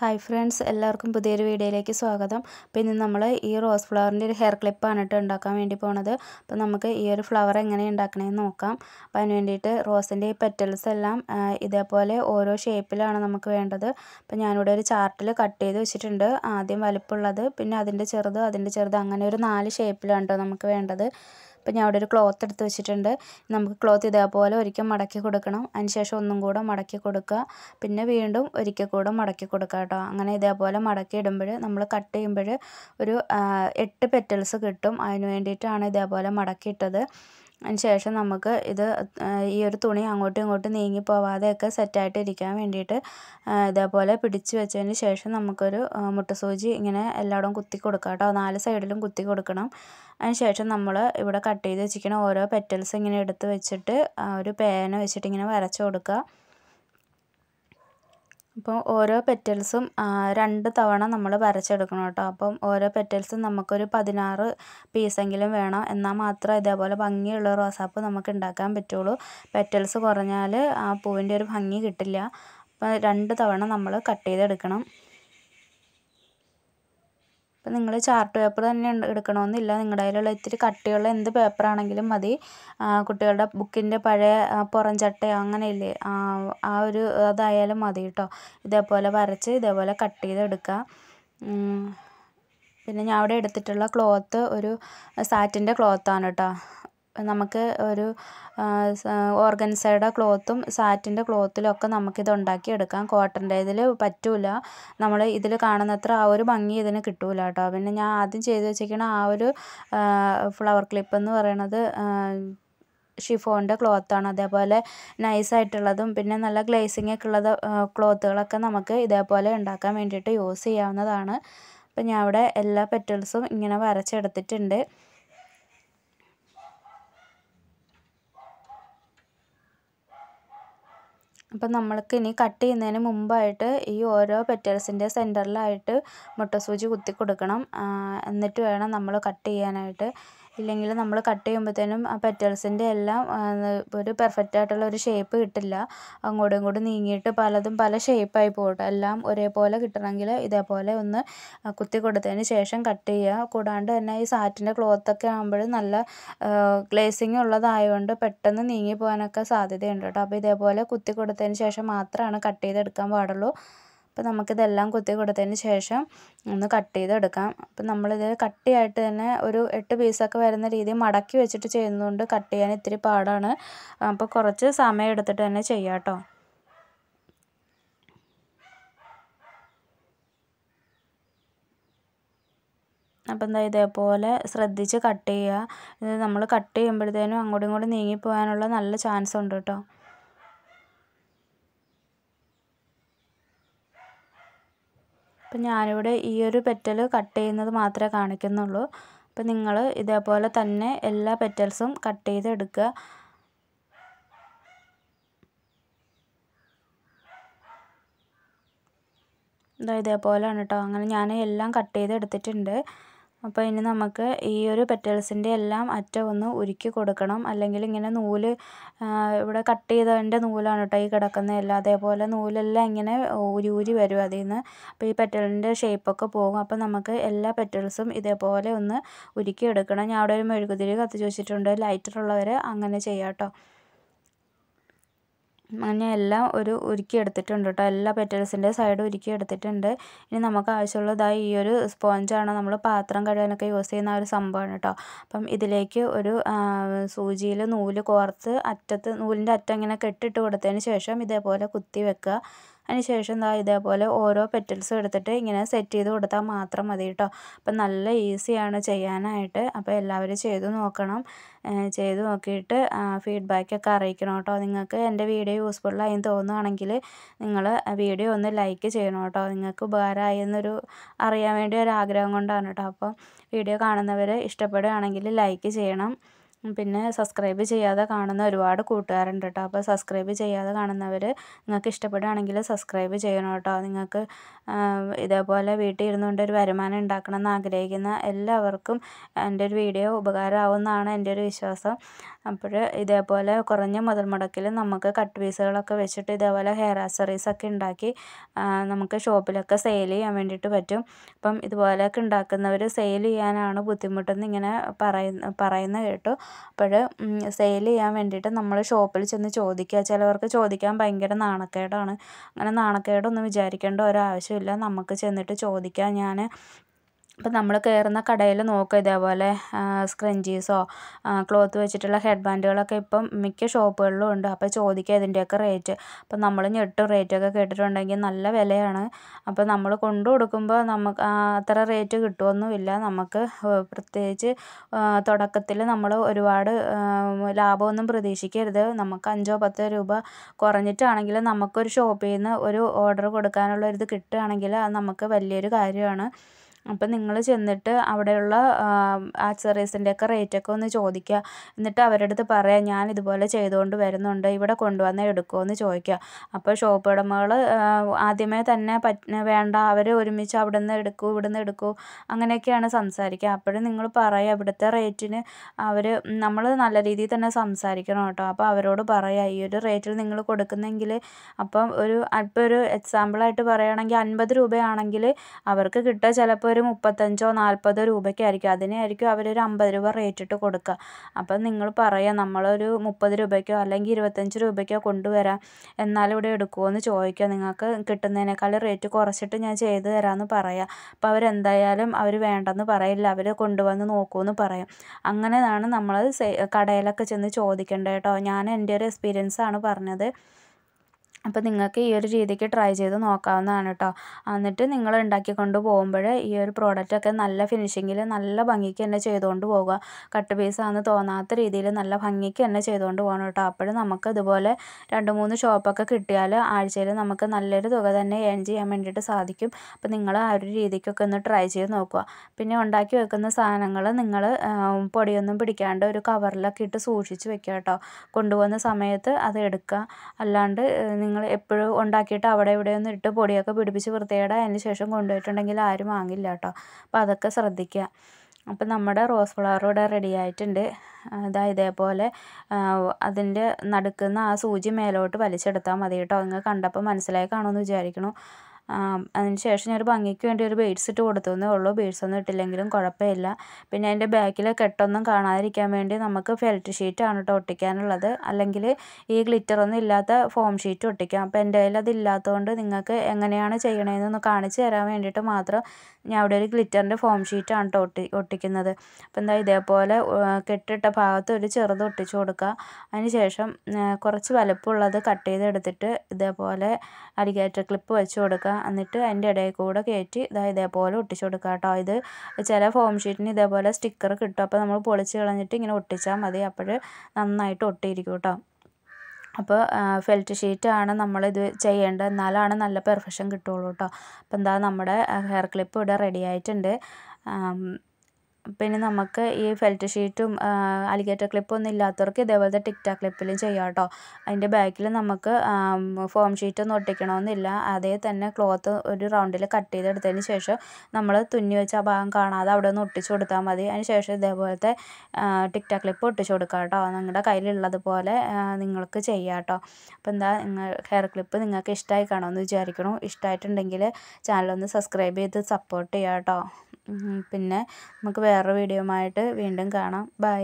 hi friends എല്ലാവർക്കും പുതിയൊരു വീഡിയോയിലേക്ക് സ്വാഗതം അപ്പോൾ ഇന്ന് നമ്മൾ ഈ റോസ് ഫ്ലവറിൻ്റെ ഒരു ഹെയർ ക്ലിപ്പാണ് ഇട്ട് ഉണ്ടാക്കാൻ വേണ്ടി പോണത് അപ്പോൾ നമുക്ക് ഈ ഒരു ഫ്ലവർ എങ്ങനെ ഉണ്ടാക്കണമെന്ന് നോക്കാം അപ്പോൾ അതിന് വേണ്ടിയിട്ട് റോസിൻ്റെ ഈ പെറ്റൽസ് എല്ലാം ഇതേപോലെ ഓരോ ഷേപ്പിലാണ് നമുക്ക് വേണ്ടത് അപ്പോൾ ഞാനിവിടെ ഒരു ചാർട്ടിൽ കട്ട് ചെയ്ത് വെച്ചിട്ടുണ്ട് ആദ്യം വലിപ്പമുള്ളത് പിന്നെ അതിൻ്റെ ചെറുത് അതിൻ്റെ ചെറുത് അങ്ങനെ ഒരു നാല് ഷേപ്പിലാണ് കേട്ടോ നമുക്ക് വേണ്ടത് അപ്പോൾ ഞാൻ അവിടെ ഒരു ക്ലോത്ത് എടുത്ത് വെച്ചിട്ടുണ്ട് നമുക്ക് ക്ലോത്ത് ഇതേപോലെ ഒരിക്കൽ മടക്കി കൊടുക്കണം ശേഷം ഒന്നും കൂടെ മടക്കി കൊടുക്കുക പിന്നെ വീണ്ടും ഒരിക്കൽ കൂടെ മടക്കി കൊടുക്കുക കേട്ടോ അങ്ങനെ ഇതേപോലെ മടക്കി ഇടുമ്പോൾ നമ്മൾ കട്ട് ചെയ്യുമ്പോൾ ഒരു എട്ട് പെറ്റൽസ് കിട്ടും അതിന് വേണ്ടിയിട്ടാണ് ഇതേപോലെ മടക്കി ഇട്ടത് അതിന് ശേഷം നമുക്ക് ഇത് ഈ ഒരു തുണി അങ്ങോട്ടും ഇങ്ങോട്ടും നീങ്ങി പോവാതെയൊക്കെ സെറ്റായിട്ട് ഇരിക്കാൻ വേണ്ടിയിട്ട് ഇതേപോലെ പിടിച്ച് വെച്ചതിന് ശേഷം നമുക്കൊരു മുട്ട സൂചി ഇങ്ങനെ എല്ലായിടവും കുത്തി കൊടുക്കുക കേട്ടോ നാല് സൈഡിലും കുത്തി കൊടുക്കണം അതിന് ശേഷം നമ്മൾ ഇവിടെ കട്ട് ചെയ്ത് വെച്ചിരിക്കുന്ന ഓരോ പെറ്റൽസ് ഇങ്ങനെ എടുത്ത് വെച്ചിട്ട് ഒരു പേന വെച്ചിട്ട് ഇങ്ങനെ വരച്ച് കൊടുക്കുക അപ്പോൾ ഓരോ പെറ്റൽസും രണ്ട് തവണ നമ്മൾ വരച്ചെടുക്കണം കേട്ടോ അപ്പം ഓരോ പെറ്റൽസും നമുക്കൊരു പതിനാറ് പീസെങ്കിലും വേണം എന്നാൽ മാത്രം ഇതേപോലെ ഭംഗിയുള്ള റോസാപ്പ് നമുക്ക് ഉണ്ടാക്കാൻ പറ്റുള്ളൂ പെറ്റൽസ് കുറഞ്ഞാൽ ആ പൂവിൻ്റെ ഒരു ഭംഗി കിട്ടില്ല അപ്പോൾ രണ്ട് തവണ നമ്മൾ കട്ട് ചെയ്തെടുക്കണം അപ്പം നിങ്ങൾ ചാർട്ട് പേപ്പർ തന്നെ എടുക്കണമെന്നില്ല നിങ്ങളുടെ കയ്യിലുള്ള ഇത്തിരി കട്ടിയുള്ള എന്ത് പേപ്പറാണെങ്കിലും മതി കുട്ടികളുടെ ബുക്കിൻ്റെ പഴയ പുറംചട്ടയോ അങ്ങനെയില്ലേ ആ ഒരു അതായാലും മതി കേട്ടോ ഇതേപോലെ വരച്ച് ഇതേപോലെ കട്ട് ചെയ്തെടുക്കുക പിന്നെ ഞാൻ അവിടെ എടുത്തിട്ടുള്ള ക്ലോത്ത് ഒരു സാറ്റിൻ്റെ ക്ലോത്താണ് കേട്ടോ നമുക്ക് ഒരു ഓർഗൻസയുടെ ക്ലോത്തും സാറ്റിൻ്റെ ക്ലോത്തിലൊക്കെ നമുക്കിത് കോട്ടൻ്റെ ഇതിൽ പറ്റില്ല നമ്മൾ ഇതിൽ കാണുന്നത്ര ആ ഒരു ഭംഗി ഇതിന് കിട്ടില്ല കേട്ടോ പിന്നെ ഞാൻ ആദ്യം ചെയ്ത് വെച്ചിരിക്കണ ആ ഒരു ഫ്ലവർ ക്ലിപ്പ് എന്ന് പറയണത് ഷിഫോണിൻ്റെ ക്ലോത്താണ് അതേപോലെ നൈസായിട്ടുള്ളതും പിന്നെ നല്ല ഗ്ലേസിംഗ് ഒക്കെ ഉള്ളത് ക്ലോത്തുകളൊക്കെ നമുക്ക് ഇതേപോലെ ഉണ്ടാക്കാൻ വേണ്ടിയിട്ട് യൂസ് ചെയ്യാവുന്നതാണ് അപ്പം ഞാൻ അവിടെ എല്ലാ പെറ്റൽസും ഇങ്ങനെ വരച്ചെടുത്തിട്ടുണ്ട് അപ്പം നമ്മൾക്ക് ഇനി കട്ട് ചെയ്യുന്നതിന് മുമ്പായിട്ട് ഈ ഓരോ പെറ്റൽസിൻ്റെ സെൻറ്ററിലായിട്ട് മുട്ട സൂചി കുത്തി കൊടുക്കണം എന്നിട്ട് വേണം നമ്മൾ കട്ട് ചെയ്യാനായിട്ട് ഇല്ലെങ്കിൽ നമ്മൾ കട്ട് ചെയ്യുമ്പോഴത്തേനും ആ പെറ്റൽസിൻ്റെ എല്ലാം ഒരു പെർഫെക്റ്റ് ആയിട്ടുള്ള ഒരു ഷേപ്പ് കിട്ടില്ല അങ്ങോട്ടും ഇങ്ങോട്ടും നീങ്ങിയിട്ട് പലതും പല ഷേപ്പായി പോകും എല്ലാം ഒരേപോലെ കിട്ടണമെങ്കിൽ ഇതേപോലെ ഒന്ന് കുത്തി കൊടുത്തതിന് ശേഷം കട്ട് ചെയ്യുക കൂടാണ്ട് തന്നെ ഈ സാറ്റിൻ്റെ ക്ലോത്തൊക്കെ ആകുമ്പോൾ നല്ല ഗ്ലേസിങ് ഉള്ളതായതുകൊണ്ട് പെട്ടെന്ന് നീങ്ങി പോകാനൊക്കെ സാധ്യതയുണ്ട് കേട്ടോ അപ്പോൾ ഇതേപോലെ കുത്തി കൊടുത്തതിന് ശേഷം മാത്രമാണ് കട്ട് ചെയ്തെടുക്കാൻ പാടുള്ളൂ അപ്പോൾ നമുക്കിതെല്ലാം കുത്തി കൊടുത്തതിന് ശേഷം ഒന്ന് കട്ട് ചെയ്തെടുക്കാം അപ്പം നമ്മളിത് കട്ടിയായിട്ട് തന്നെ ഒരു എട്ട് പീസൊക്കെ വരുന്ന രീതിയിൽ മടക്കി വെച്ചിട്ട് ചെയ്യുന്നതുകൊണ്ട് കട്ട് ചെയ്യാൻ ഇത്തിരി പാടാണ് അപ്പോൾ കുറച്ച് സമയം എടുത്തിട്ട് തന്നെ ചെയ്യാം അപ്പം എന്താ ഇതേപോലെ ശ്രദ്ധിച്ച് കട്ട് ചെയ്യുക ഇത് നമ്മൾ കട്ട് ചെയ്യുമ്പോഴത്തേനും അങ്ങോട്ടും ഇങ്ങോട്ടും നീങ്ങിപ്പോകാനുള്ള നല്ല ചാൻസ് ഉണ്ട് കേട്ടോ അപ്പം ഞാനിവിടെ ഈ ഒരു പെറ്റൽ കട്ട് ചെയ്യുന്നത് മാത്രമേ കാണിക്കുന്നുള്ളൂ അപ്പം നിങ്ങൾ ഇതേപോലെ തന്നെ എല്ലാ പെറ്റൽസും കട്ട് ചെയ്ത് എടുക്കുക ഇതാ ഇതേപോലെയാണ് കേട്ടോ അങ്ങനെ ഞാൻ എല്ലാം കട്ട് ചെയ്ത് എടുത്തിട്ടുണ്ട് അപ്പോൾ ഇനി നമുക്ക് ഈ ഒരു പെറ്റൽസിൻ്റെ എല്ലാം അറ്റം ഒന്ന് ഉരുക്കി കൊടുക്കണം അല്ലെങ്കിൽ ഇങ്ങനെ നൂല് ഇവിടെ കട്ട് ചെയ്തതിൻ്റെ നൂലാണ് കേട്ടോ ഈ കിടക്കുന്ന എല്ലാം അതേപോലെ നൂലെല്ലാം ഇങ്ങനെ ഊരി ഊരി വരും അതിൽ നിന്ന് അപ്പോൾ ഈ പെറ്റലിൻ്റെ ഷേപ്പൊക്കെ പോകും അപ്പോൾ നമുക്ക് എല്ലാ പെറ്റൽസും ഇതേപോലെ ഒന്ന് ഉരുക്കി എടുക്കണം ഞാൻ അവിടെ ഒരു മെഴുകുതിരി കത്തിച്ച് വെച്ചിട്ടുണ്ട് ലൈറ്റർ ഉള്ളവർ അങ്ങനെ ചെയ്യാം കേട്ടോ ഞാൻ എല്ലാം ഒരു ഉരുക്കി എടുത്തിട്ടുണ്ട് കേട്ടോ എല്ലാ പെറ്റൽസിൻ്റെ സൈഡും ഉരുക്കി എടുത്തിട്ടുണ്ട് ഇനി നമുക്ക് ആവശ്യമുള്ളതായി ദാ ഈ ഒരു സ്പോഞ്ചാണ് നമ്മൾ പാത്രം കഴുകാനൊക്കെ യൂസ് ചെയ്യുന്ന ആ ഒരു സംഭവമാണ് കേട്ടോ അപ്പം ഇതിലേക്ക് ഒരു സൂചിയിൽ നൂല് കോർത്ത് അറ്റത്ത് നൂലിൻ്റെ അറ്റം ഇങ്ങനെ കെട്ടിട്ട് കൊടുത്തതിന് ശേഷം ഇതേപോലെ കുത്തി വെക്കുക അതിനുശേഷം ദാ ഇതേപോലെ ഓരോ പെറ്റൽസും എടുത്തിട്ട് ഇങ്ങനെ സെറ്റ് ചെയ്ത് കൊടുത്താൽ മാത്രം മതി കേട്ടോ അപ്പം നല്ല ഈസിയാണ് ചെയ്യാനായിട്ട് അപ്പോൾ എല്ലാവരും ചെയ്തു നോക്കണം ചെയ്തു നോക്കിയിട്ട് ഫീഡ്ബാക്കൊക്കെ അറിയിക്കണം കേട്ടോ നിങ്ങൾക്ക് എൻ്റെ വീഡിയോ യൂസ്ഫുള്ളായി തോന്നുകയാണെങ്കിൽ നിങ്ങൾ വീഡിയോ ഒന്ന് ലൈക്ക് ചെയ്യണം കേട്ടോ നിങ്ങൾക്ക് ഉപകാരമായി എന്നൊരു അറിയാൻ വേണ്ടി ഒരു ആഗ്രഹം കൊണ്ടാണ് കേട്ടോ അപ്പോൾ വീഡിയോ കാണുന്നവർ ഇഷ്ടപ്പെടുകയാണെങ്കിൽ ലൈക്ക് ചെയ്യണം പിന്നെ സബ്സ്ക്രൈബ് ചെയ്യാതെ കാണുന്ന ഒരുപാട് കൂട്ടുകാരുണ്ട് കേട്ടോ അപ്പോൾ സബ്സ്ക്രൈബ് ചെയ്യാതെ കാണുന്നവർ നിങ്ങൾക്ക് ഇഷ്ടപ്പെടുകയാണെങ്കിൽ സബ്സ്ക്രൈബ് ചെയ്യണം കേട്ടോ നിങ്ങൾക്ക് ഇതേപോലെ വീട്ടിൽ ഇരുന്നുകൊണ്ട് ഒരു വരുമാനം ഉണ്ടാക്കണം എന്ന് ആഗ്രഹിക്കുന്ന എല്ലാവർക്കും എൻ്റെ ഒരു വീഡിയോ ഉപകാരമാവുമെന്നാണ് എൻ്റെ ഒരു വിശ്വാസം അപ്പോൾ ഇതേപോലെ കുറഞ്ഞ മുതൽ മുടക്കിൽ നമുക്ക് കട്ട് പീസുകളൊക്കെ വെച്ചിട്ട് ഇതേപോലെ ഹെയർ ഒക്കെ ഉണ്ടാക്കി നമുക്ക് ഷോപ്പിലൊക്കെ സെയിൽ ചെയ്യാൻ വേണ്ടിയിട്ട് പറ്റും അപ്പം ഇതുപോലെയൊക്കെ ഉണ്ടാക്കുന്നവർ സെയിൽ ചെയ്യാനാണ് ബുദ്ധിമുട്ടെന്ന് ഇങ്ങനെ പറയുന്ന പറയുന്ന കേട്ടു അപ്പോൾ സെയിൽ ചെയ്യാൻ വേണ്ടിയിട്ട് നമ്മൾ ഷോപ്പിൽ ചെന്ന് ചോദിക്കുക ചിലവർക്ക് ചോദിക്കാൻ ഭയങ്കര നാണക്കേടാണ് അങ്ങനെ നാണക്കേടൊന്നും വിചാരിക്കേണ്ട ഒരാവശ്യമില്ല നമുക്ക് ചെന്നിട്ട് ചോദിക്കാം ഞാൻ അപ്പോൾ നമ്മൾ കയറുന്ന കടയിൽ നോക്കുക ഇതേപോലെ സ്ക്രഞ്ചീസോ ക്ലോത്ത് വെച്ചിട്ടുള്ള ഹെഡ് ബാൻഡുകളൊക്കെ ഇപ്പം മിക്ക ഷോപ്പുകളിലും ഉണ്ട് അപ്പോൾ ചോദിക്കുക ഇതിൻ്റെയൊക്കെ റേറ്റ് അപ്പോൾ നമ്മൾ ഞെട്ടും റേറ്റൊക്കെ കേട്ടിട്ടുണ്ടെങ്കിൽ നല്ല വിലയാണ് അപ്പോൾ നമ്മൾ കൊണ്ടു കൊടുക്കുമ്പോൾ നമുക്ക് അത്ര റേറ്റ് കിട്ടുമൊന്നുമില്ല നമുക്ക് പ്രത്യേകിച്ച് തുടക്കത്തിൽ നമ്മൾ ഒരുപാട് ലാഭമൊന്നും പ്രതീക്ഷിക്കരുത് നമുക്ക് അഞ്ചോ പത്തോ രൂപ കുറഞ്ഞിട്ടാണെങ്കിലും നമുക്കൊരു ഷോപ്പിൽ നിന്ന് ഒരു ഓർഡർ കൊടുക്കാനുള്ള ഒരു ഇത് കിട്ടുകയാണെങ്കിൽ അത് നമുക്ക് വലിയൊരു കാര്യമാണ് അപ്പം നിങ്ങൾ ചെന്നിട്ട് അവിടെയുള്ള ഒക്കെ റേറ്റൊക്കെ ഒന്ന് ചോദിക്കുക എന്നിട്ട് അവരുടെ അടുത്ത് പറയാം ഞാൻ ഇതുപോലെ ചെയ്തുകൊണ്ട് വരുന്നുണ്ട് ഇവിടെ കൊണ്ടുവന്ന് എടുക്കുമോ എന്ന് ചോദിക്കുക അപ്പോൾ ഷോപ്പ് ഉടമകൾ ആദ്യമേ തന്നെ വേണ്ട അവർ ഒരുമിച്ച് അവിടെ നിന്ന് എടുക്കൂ ഇവിടെ നിന്ന് എടുക്കൂ അങ്ങനെയൊക്കെയാണ് സംസാരിക്കുക അപ്പോഴും നിങ്ങൾ പറയുക ഇവിടുത്തെ റേറ്റിന് അവർ നമ്മൾ നല്ല രീതിയിൽ തന്നെ സംസാരിക്കണം കേട്ടോ അപ്പോൾ അവരോട് പറയുക ഈ ഒരു റേറ്റിൽ നിങ്ങൾ കൊടുക്കുന്നെങ്കിൽ അപ്പം ഒരു അല്പം ഒരു എക്സാമ്പിളായിട്ട് പറയുകയാണെങ്കിൽ അൻപത് രൂപയാണെങ്കിൽ അവർക്ക് കിട്ടുക ചിലപ്പോൾ ഒരു മുപ്പത്തഞ്ചോ നാൽപ്പതോ രൂപയ്ക്കായിരിക്കും അതിനായിരിക്കും അവരൊരു അമ്പത് രൂപ റേറ്റ് ഇട്ട് കൊടുക്കുക അപ്പം നിങ്ങൾ പറയുക നമ്മളൊരു മുപ്പത് രൂപയ്ക്കോ അല്ലെങ്കിൽ ഇരുപത്തഞ്ച് രൂപയ്ക്കോ കൊണ്ടുവരാം എന്നാൽ ഇവിടെ എന്ന് ചോദിക്കുക നിങ്ങൾക്ക് കിട്ടുന്നതിനേക്കാൾ റേറ്റ് കുറച്ചിട്ട് ഞാൻ ചെയ്തു തരാമെന്ന് പറയാം അപ്പോൾ അവരെന്തായാലും അവർ വേണ്ടെന്ന് പറയില്ല അവർ കൊണ്ടുവന്ന് നോക്കുമെന്ന് പറയും അങ്ങനെയാണ് നമ്മൾ കടയിലൊക്കെ ചെന്ന് ചോദിക്കേണ്ടത് കേട്ടോ ഞാൻ എൻ്റെ ഒരു എക്സ്പീരിയൻസാണ് പറഞ്ഞത് അപ്പോൾ നിങ്ങൾക്ക് ഈ ഒരു രീതിക്ക് ട്രൈ ചെയ്ത് നോക്കാവുന്നതാണ് കേട്ടോ എന്നിട്ട് നിങ്ങൾ ഉണ്ടാക്കിക്കൊണ്ട് പോകുമ്പോൾ ഈ ഒരു പ്രോഡക്റ്റൊക്കെ നല്ല ഫിനിഷിങ്ങിൽ നല്ല ഭംഗിക്ക് തന്നെ ചെയ്തുകൊണ്ട് പോകുക കട്ട് ആണെന്ന് തോന്നാത്ത രീതിയിൽ നല്ല ഭംഗിക്ക് തന്നെ ചെയ്തുകൊണ്ട് പോകണം കേട്ടോ അപ്പോഴും നമുക്ക് ഇതുപോലെ രണ്ട് മൂന്ന് ഷോപ്പൊക്കെ കിട്ടിയാൽ ആഴ്ചയിൽ നമുക്ക് നല്ലൊരു തുക തന്നെ ഏൺ ചെയ്യാൻ വേണ്ടിയിട്ട് സാധിക്കും അപ്പോൾ നിങ്ങൾ ആ ഒരു രീതിക്കൊക്കെ ഒന്ന് ട്രൈ ചെയ്ത് നോക്കുക പിന്നെ ഉണ്ടാക്കി വെക്കുന്ന സാധനങ്ങൾ നിങ്ങൾ പൊടിയൊന്നും പിടിക്കാണ്ട് ഒരു കവറിലൊക്കെ ഇട്ട് സൂക്ഷിച്ച് വെക്കുക കേട്ടോ കൊണ്ടുപോകുന്ന സമയത്ത് അത് എടുക്കുക അല്ലാണ്ട് നിങ്ങൾ നിങ്ങൾ എപ്പോഴും ഉണ്ടാക്കിയിട്ട് അവിടെ ഒന്നും ഇട്ട് പൊടിയൊക്കെ പിടിപ്പിച്ച് വൃത്തികേട് അതിന് ശേഷം കൊണ്ടുപോയിട്ടുണ്ടെങ്കിൽ ആരും വാങ്ങില്ല കേട്ടോ അപ്പോൾ അതൊക്കെ ശ്രദ്ധിക്കുക അപ്പം നമ്മുടെ റോസ് ഫ്ലവർ ഇവിടെ റെഡി ആയിട്ടുണ്ട് ഇതാ ഇതേപോലെ അതിൻ്റെ നടുക്കുന്ന ആ സൂചി മേലോട്ട് വലിച്ചെടുത്താൽ മതി കേട്ടോ നിങ്ങൾ കണ്ടപ്പോൾ മനസ്സിലായി കാണുമെന്ന് വിചാരിക്കുന്നു അതിനുശേഷം ശേഷം ഒരു ഭംഗിക്ക് വേണ്ടി ഒരു ബേഡ്സ് ഇട്ട് കൊടുത്തെന്നേ ഉള്ളൂ ബേഡ്സ് ഒന്നും ഇട്ടില്ലെങ്കിലും കുഴപ്പമില്ല പിന്നെ അതിൻ്റെ ബാക്കിൽ കെട്ടൊന്നും കാണാതിരിക്കാൻ വേണ്ടി നമുക്ക് ഫെൽറ്റ് ഷീറ്റാണ് കേട്ടോ ഒട്ടിക്കാനുള്ളത് അല്ലെങ്കിൽ ഈ ഗ്ലിറ്ററൊന്നും ഇല്ലാത്ത ഫോം ഷീറ്റ് ഒട്ടിക്കാം അപ്പോൾ എൻ്റെ കയ്യിൽ അതില്ലാത്തതുകൊണ്ട് നിങ്ങൾക്ക് എങ്ങനെയാണ് ചെയ്യണതെന്നൊന്ന് കാണിച്ചു തരാൻ വേണ്ടിയിട്ട് മാത്രം ഞാൻ അവിടെ ഒരു ഗ്ലിറ്ററിൻ്റെ ഫോം ഷീറ്റാണ് കേട്ടോ ഒട്ടി ഒട്ടിക്കുന്നത് അപ്പോൾ എന്താ ഇതേപോലെ കെട്ടിട്ട ഭാഗത്ത് ഒരു ചെറുത് ഒട്ടിച്ചു കൊടുക്കുക അതിനുശേഷം കുറച്ച് വലപ്പുള്ളത് കട്ട് ചെയ്തെടുത്തിട്ട് ഇതേപോലെ അലിഗേറ്റർ ക്ലിപ്പ് വെച്ച് കൊടുക്കുക എന്നിട്ട് അതിൻ്റെ ഇടയിൽ കൂടെ കയറ്റി ഇതാ ഇതേപോലെ ഒട്ടിച്ചു കൊടുക്കുക കേട്ടോ ഇത് ചില ഫോം ഷീറ്റിന് ഇതേപോലെ സ്റ്റിക്കർ കിട്ടും അപ്പോൾ നമ്മൾ പൊളിച്ച് കളഞ്ഞിട്ട് ഇങ്ങനെ ഒട്ടിച്ചാൽ മതി അപ്പോൾ നന്നായിട്ട് ഒട്ടിയിരിക്കും കേട്ടോ അപ്പോൾ ഫെൽറ്റ് ഷീറ്റാണ് നമ്മളിത് ചെയ്യേണ്ടത് എന്നാലാണ് നല്ല പെർഫെക്ഷൻ കിട്ടുള്ളൂ കേട്ടോ അപ്പോൾ എന്താ നമ്മുടെ ഹെയർ ക്ലിപ്പ് ഇവിടെ റെഡി ആയിട്ടുണ്ട് പിന്നെ നമുക്ക് ഈ ഫെൽറ്റ് ഷീറ്റും അലിഗേറ്റർ ക്ലിപ്പൊന്നും ഇല്ലാത്തവർക്ക് ഇതേപോലത്തെ ടിക്റ്റാ ക്ലിപ്പിൽ ചെയ്യാം കേട്ടോ അതിൻ്റെ ബാക്കിൽ നമുക്ക് ഫോം ഷീറ്റൊന്നും ഒട്ടിക്കണമെന്നില്ല അതേ തന്നെ ക്ലോത്ത് ഒരു റൗണ്ടിൽ കട്ട് ചെയ്തെടുത്തതിന് ശേഷം നമ്മൾ തുന്നി വെച്ച ആ ഭാഗം കാണാതെ അവിടെ ഒന്ന് ഒട്ടിച്ചു കൊടുത്താൽ മതി അതിന് ശേഷം ഇതേപോലത്തെ ടാക് ക്ലിപ്പ് ഒട്ടിച്ചു കൊടുക്കാം കേട്ടോ നിങ്ങളുടെ കയ്യിലുള്ളതുപോലെ നിങ്ങൾക്ക് ചെയ്യാം കേട്ടോ അപ്പോൾ എന്താ നിങ്ങൾ ഹെയർ ക്ലിപ്പ് നിങ്ങൾക്ക് ഇഷ്ടമായി കാണുമെന്ന് വിചാരിക്കണു ഇഷ്ടമായിട്ടുണ്ടെങ്കിൽ ചാനലൊന്ന് സബ്സ്ക്രൈബ് ചെയ്ത് സപ്പോർട്ട് ചെയ്യാം കേട്ടോ പിന്നെ നമുക്ക് വേറൊരു വീഡിയോയുമായിട്ട് വീണ്ടും കാണാം ബൈ